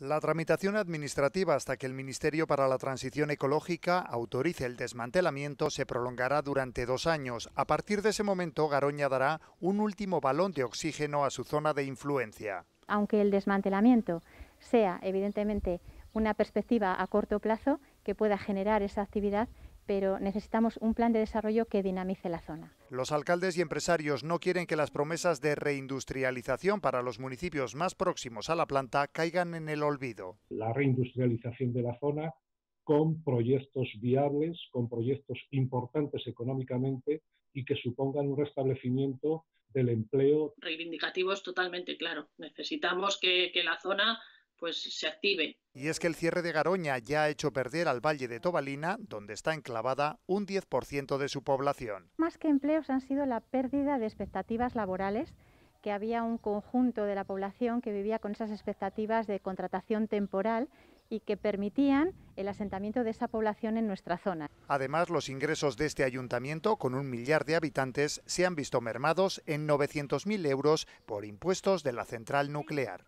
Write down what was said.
La tramitación administrativa hasta que el Ministerio para la Transición Ecológica autorice el desmantelamiento se prolongará durante dos años. A partir de ese momento, Garoña dará un último balón de oxígeno a su zona de influencia. Aunque el desmantelamiento sea, evidentemente, una perspectiva a corto plazo que pueda generar esa actividad, pero necesitamos un plan de desarrollo que dinamice la zona. Los alcaldes y empresarios no quieren que las promesas de reindustrialización para los municipios más próximos a la planta caigan en el olvido. La reindustrialización de la zona con proyectos viables, con proyectos importantes económicamente y que supongan un restablecimiento del empleo. Reivindicativos totalmente, claro. Necesitamos que, que la zona pues se active. Y es que el cierre de Garoña ya ha hecho perder al Valle de Tobalina, donde está enclavada, un 10% de su población. Más que empleos han sido la pérdida de expectativas laborales, que había un conjunto de la población que vivía con esas expectativas de contratación temporal y que permitían el asentamiento de esa población en nuestra zona. Además, los ingresos de este ayuntamiento, con un millar de habitantes, se han visto mermados en 900.000 euros por impuestos de la central nuclear.